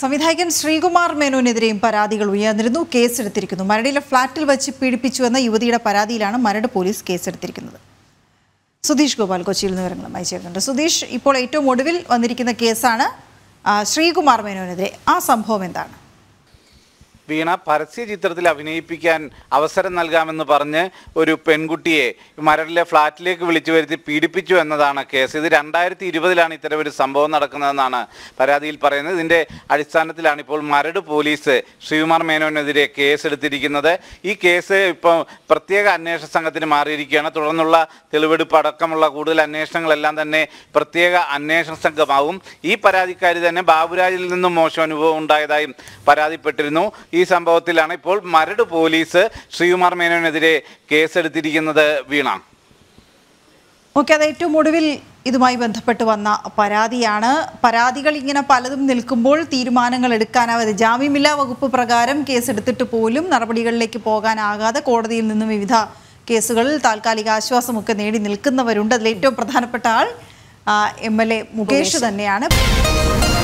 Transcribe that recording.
സംവിധായകൻ ശ്രീകുമാർ മേനോനെതിരെയും പരാതികൾ ഉയർന്നിരുന്നു കേസെടുത്തിരിക്കുന്നു മരടിലെ ഫ്ളാറ്റിൽ വെച്ച് പീഡിപ്പിച്ചുവെന്ന യുവതിയുടെ പരാതിയിലാണ് മരട് പോലീസ് കേസെടുത്തിരിക്കുന്നത് സുധീഷ് ഗോപാൽ കൊച്ചിയിൽ നിന്ന് വിവരങ്ങളുമായി ചേർന്നുണ്ട് സുധീഷ് ഇപ്പോൾ ഏറ്റവും ഒടുവിൽ വന്നിരിക്കുന്ന കേസാണ് ശ്രീകുമാർ മേനോനെതിരെ ആ സംഭവം എന്താണ് വീണ പരസ്യ ചിത്രത്തിൽ അഭിനയിപ്പിക്കാൻ അവസരം നൽകാമെന്ന് പറഞ്ഞ് ഒരു പെൺകുട്ടിയെ മരടിലെ ഫ്ളാറ്റിലേക്ക് വിളിച്ചു വരുത്തി പീഡിപ്പിച്ചു എന്നതാണ് കേസ് ഇത് രണ്ടായിരത്തി ഇരുപതിലാണ് ഇത്തരം ഒരു സംഭവം നടക്കുന്നതെന്നാണ് പരാതിയിൽ പറയുന്നത് ഇതിൻ്റെ അടിസ്ഥാനത്തിലാണ് ഇപ്പോൾ മരട് പോലീസ് ശ്രീകുമാർ മേനോനെതിരെ കേസെടുത്തിരിക്കുന്നത് ഈ കേസ് ഇപ്പോൾ പ്രത്യേക അന്വേഷണ സംഘത്തിന് മാറിയിരിക്കുകയാണ് തുടർന്നുള്ള തെളിവെടുപ്പ് അടക്കമുള്ള കൂടുതൽ അന്വേഷണങ്ങളെല്ലാം തന്നെ പ്രത്യേക അന്വേഷണ സംഘമാവും ഈ പരാതിക്കാരി തന്നെ ബാബുരാജിൽ നിന്നും മോശം അനുഭവം ഉണ്ടായതായും പരാതിപ്പെട്ടിരുന്നു ഈ സംഭവത്തിലാണ് ഇപ്പോൾ മരട് പോലീസ് ശ്രീകുമാർ മേനോനെതിരെ കേസെടുത്തിരിക്കുന്നത് വീണ ഓക്കെ അത് ഏറ്റവും ഒടുവിൽ ഇതുമായി ബന്ധപ്പെട്ട് വന്ന പരാതിയാണ് പരാതികൾ ഇങ്ങനെ പലതും നിൽക്കുമ്പോൾ തീരുമാനങ്ങൾ എടുക്കാനാവാതെ ജാമ്യമില്ലാ വകുപ്പ് പ്രകാരം കേസെടുത്തിട്ട് പോലും നടപടികളിലേക്ക് പോകാനാകാതെ കോടതിയിൽ നിന്നും വിവിധ കേസുകളിൽ താൽക്കാലിക ആശ്വാസമൊക്കെ നേടി നിൽക്കുന്നവരുണ്ട് അതിൽ ഏറ്റവും പ്രധാനപ്പെട്ട ആൾ എം എൽ എ മുകേഷ് തന്നെയാണ്